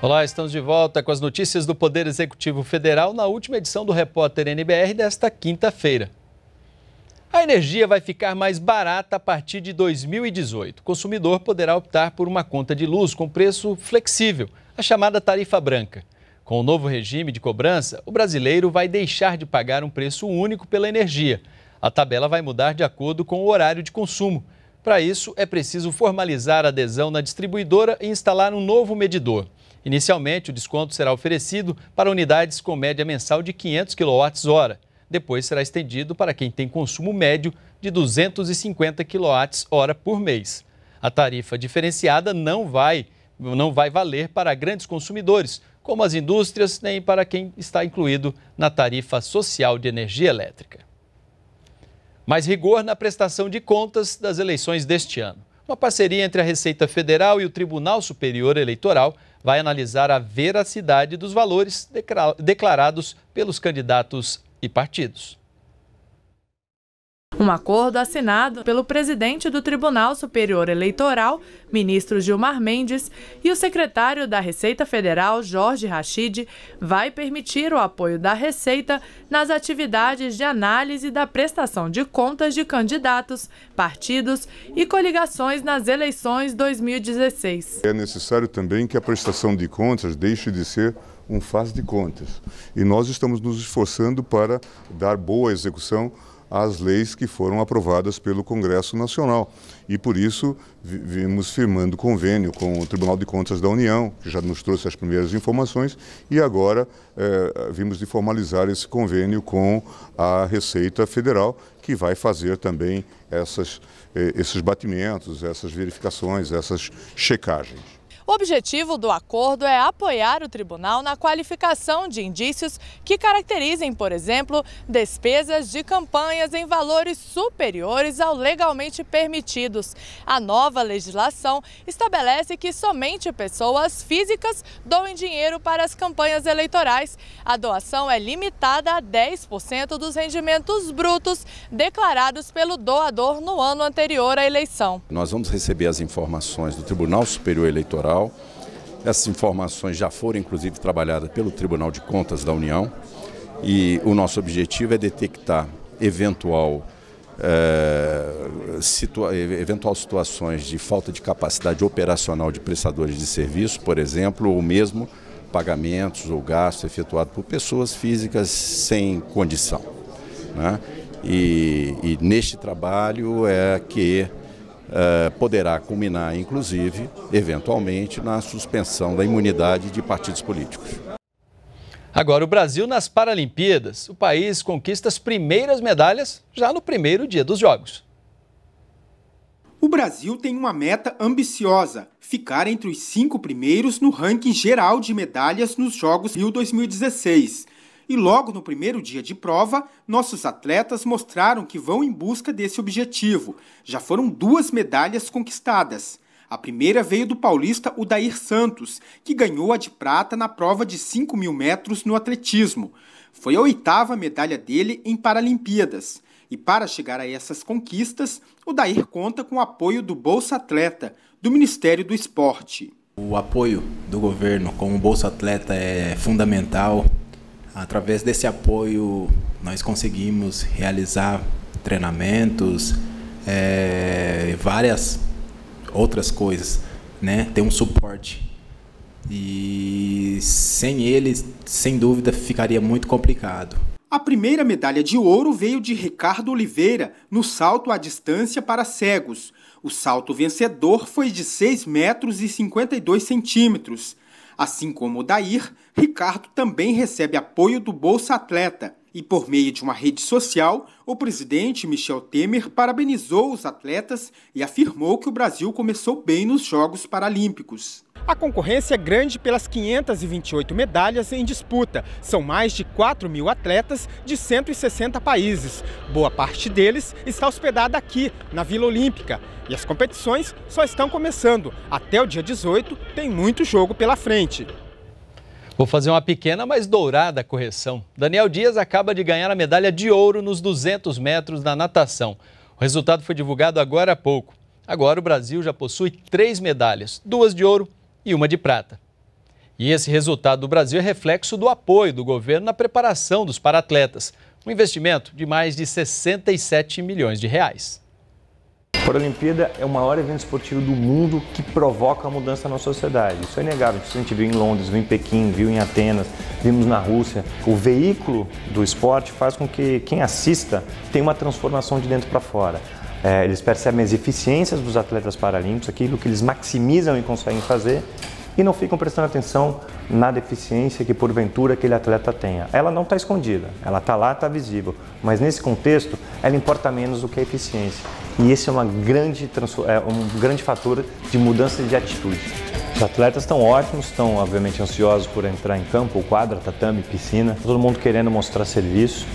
Olá, estamos de volta com as notícias do Poder Executivo Federal na última edição do Repórter NBR desta quinta-feira. A energia vai ficar mais barata a partir de 2018. O consumidor poderá optar por uma conta de luz com preço flexível, a chamada tarifa branca. Com o novo regime de cobrança, o brasileiro vai deixar de pagar um preço único pela energia. A tabela vai mudar de acordo com o horário de consumo. Para isso, é preciso formalizar a adesão na distribuidora e instalar um novo medidor. Inicialmente, o desconto será oferecido para unidades com média mensal de 500 kWh. Depois será estendido para quem tem consumo médio de 250 kWh por mês. A tarifa diferenciada não vai, não vai valer para grandes consumidores, como as indústrias, nem para quem está incluído na tarifa social de energia elétrica. Mais rigor na prestação de contas das eleições deste ano. Uma parceria entre a Receita Federal e o Tribunal Superior Eleitoral vai analisar a veracidade dos valores declarados pelos candidatos e partidos. Um acordo assinado pelo presidente do Tribunal Superior Eleitoral, ministro Gilmar Mendes, e o secretário da Receita Federal, Jorge Rachid, vai permitir o apoio da Receita nas atividades de análise da prestação de contas de candidatos, partidos e coligações nas eleições 2016. É necessário também que a prestação de contas deixe de ser um faz de contas. E nós estamos nos esforçando para dar boa execução às leis que foram aprovadas pelo Congresso Nacional. E por isso vimos firmando convênio com o Tribunal de Contas da União, que já nos trouxe as primeiras informações, e agora eh, vimos de formalizar esse convênio com a Receita Federal, que vai fazer também essas, eh, esses batimentos, essas verificações, essas checagens. O objetivo do acordo é apoiar o tribunal na qualificação de indícios que caracterizem, por exemplo, despesas de campanhas em valores superiores ao legalmente permitidos. A nova legislação estabelece que somente pessoas físicas doem dinheiro para as campanhas eleitorais. A doação é limitada a 10% dos rendimentos brutos declarados pelo doador no ano anterior à eleição. Nós vamos receber as informações do Tribunal Superior Eleitoral Federal. Essas informações já foram, inclusive, trabalhadas pelo Tribunal de Contas da União e o nosso objetivo é detectar eventual, eh, situa eventual situações de falta de capacidade operacional de prestadores de serviço, por exemplo, ou mesmo pagamentos ou gastos efetuados por pessoas físicas sem condição. Né? E, e neste trabalho é que eh, poderá culminar, inclusive, eventualmente, na suspensão da imunidade de partidos políticos. Agora, o Brasil nas Paralimpíadas. O país conquista as primeiras medalhas já no primeiro dia dos Jogos. O Brasil tem uma meta ambiciosa: ficar entre os cinco primeiros no ranking geral de medalhas nos Jogos Rio 2016 e logo no primeiro dia de prova, nossos atletas mostraram que vão em busca desse objetivo. Já foram duas medalhas conquistadas. A primeira veio do paulista Udair Santos, que ganhou a de prata na prova de 5 mil metros no atletismo. Foi a oitava medalha dele em Paralimpíadas. E para chegar a essas conquistas, o Dair conta com o apoio do Bolsa Atleta, do Ministério do Esporte. O apoio do governo com o Bolsa Atleta é fundamental Através desse apoio, nós conseguimos realizar treinamentos, é, várias outras coisas, né? ter um suporte. E sem ele, sem dúvida, ficaria muito complicado. A primeira medalha de ouro veio de Ricardo Oliveira no salto à distância para cegos. O salto vencedor foi de 6 metros e 52 centímetros. Assim como o Dair, Ricardo também recebe apoio do Bolsa Atleta. E por meio de uma rede social, o presidente Michel Temer parabenizou os atletas e afirmou que o Brasil começou bem nos Jogos Paralímpicos. A concorrência é grande pelas 528 medalhas em disputa. São mais de 4 mil atletas de 160 países. Boa parte deles está hospedada aqui, na Vila Olímpica. E as competições só estão começando. Até o dia 18 tem muito jogo pela frente. Vou fazer uma pequena, mas dourada correção. Daniel Dias acaba de ganhar a medalha de ouro nos 200 metros da natação. O resultado foi divulgado agora há pouco. Agora o Brasil já possui três medalhas: duas de ouro e uma de prata. E esse resultado do Brasil é reflexo do apoio do governo na preparação dos para-atletas, um investimento de mais de 67 milhões de reais. A Paralimpíada é o maior evento esportivo do mundo que provoca a mudança na sociedade. Isso é inegável. Isso a gente viu em Londres, viu em Pequim, viu em Atenas, vimos na Rússia. O veículo do esporte faz com que quem assista tenha uma transformação de dentro para fora. É, eles percebem as eficiências dos atletas paralímpicos, aquilo que eles maximizam e conseguem fazer e não ficam prestando atenção na deficiência que porventura aquele atleta tenha. Ela não está escondida, ela está lá, está visível, mas nesse contexto ela importa menos do que a eficiência. E esse é, uma grande, é um grande fator de mudança de atitude. Os atletas estão ótimos, estão obviamente ansiosos por entrar em campo, quadra, tatame, piscina, tá todo mundo querendo mostrar serviço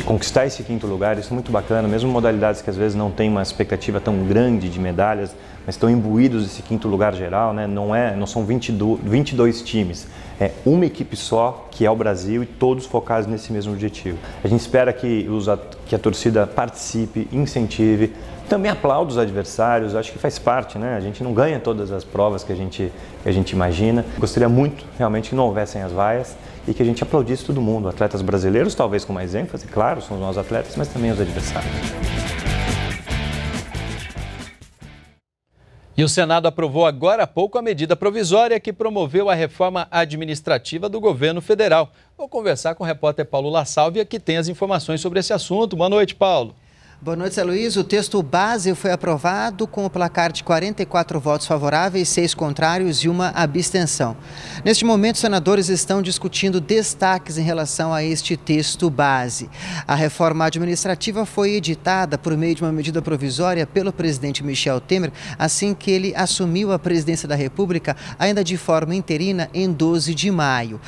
conquistar esse quinto lugar, isso é muito bacana, mesmo modalidades que às vezes não tem uma expectativa tão grande de medalhas, mas estão imbuídos desse quinto lugar geral, né? não, é, não são 22, 22 times, é uma equipe só, que é o Brasil, e todos focados nesse mesmo objetivo. A gente espera que, os, que a torcida participe, incentive, também aplaudo os adversários, acho que faz parte, né? A gente não ganha todas as provas que a gente, que a gente imagina. Gostaria muito, realmente, que não houvessem as vaias e que a gente aplaudisse todo mundo. Atletas brasileiros, talvez com mais ênfase, claro, são os nossos atletas, mas também os adversários. E o Senado aprovou agora há pouco a medida provisória que promoveu a reforma administrativa do governo federal. Vou conversar com o repórter Paulo La Sálvia, que tem as informações sobre esse assunto. Boa noite, Paulo. Boa noite, Zé Luiz. O texto base foi aprovado com o placar de 44 votos favoráveis, seis contrários e uma abstenção. Neste momento, os senadores estão discutindo destaques em relação a este texto base. A reforma administrativa foi editada por meio de uma medida provisória pelo presidente Michel Temer, assim que ele assumiu a presidência da República, ainda de forma interina, em 12 de maio.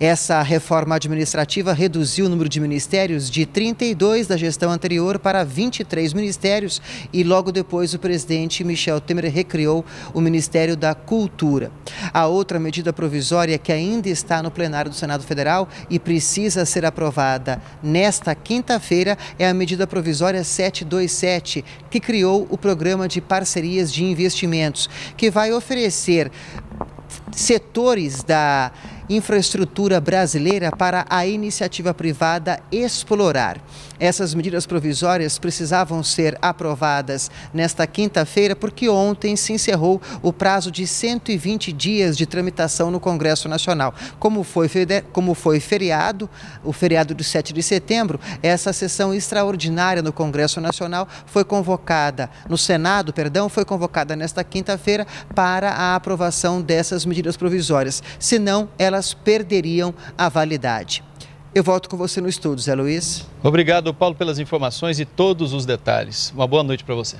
Essa reforma administrativa reduziu o número de ministérios de 32 da gestão anterior para 23 ministérios e logo depois o presidente Michel Temer recriou o Ministério da Cultura. A outra medida provisória que ainda está no plenário do Senado Federal e precisa ser aprovada nesta quinta-feira é a medida provisória 727, que criou o programa de parcerias de investimentos, que vai oferecer setores da infraestrutura brasileira para a iniciativa privada explorar. Essas medidas provisórias precisavam ser aprovadas nesta quinta-feira, porque ontem se encerrou o prazo de 120 dias de tramitação no Congresso Nacional. Como foi, como foi feriado, o feriado de 7 de setembro, essa sessão extraordinária no Congresso Nacional foi convocada, no Senado, perdão, foi convocada nesta quinta-feira para a aprovação dessas medidas provisórias. Senão, elas elas perderiam a validade. Eu volto com você no estúdio, Zé Luiz. Obrigado, Paulo, pelas informações e todos os detalhes. Uma boa noite para você.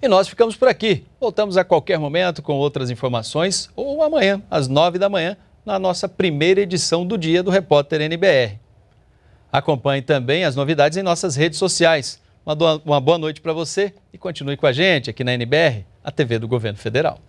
E nós ficamos por aqui. Voltamos a qualquer momento com outras informações ou amanhã, às nove da manhã, na nossa primeira edição do dia do Repórter NBR. Acompanhe também as novidades em nossas redes sociais. Uma boa noite para você e continue com a gente aqui na NBR, a TV do Governo Federal.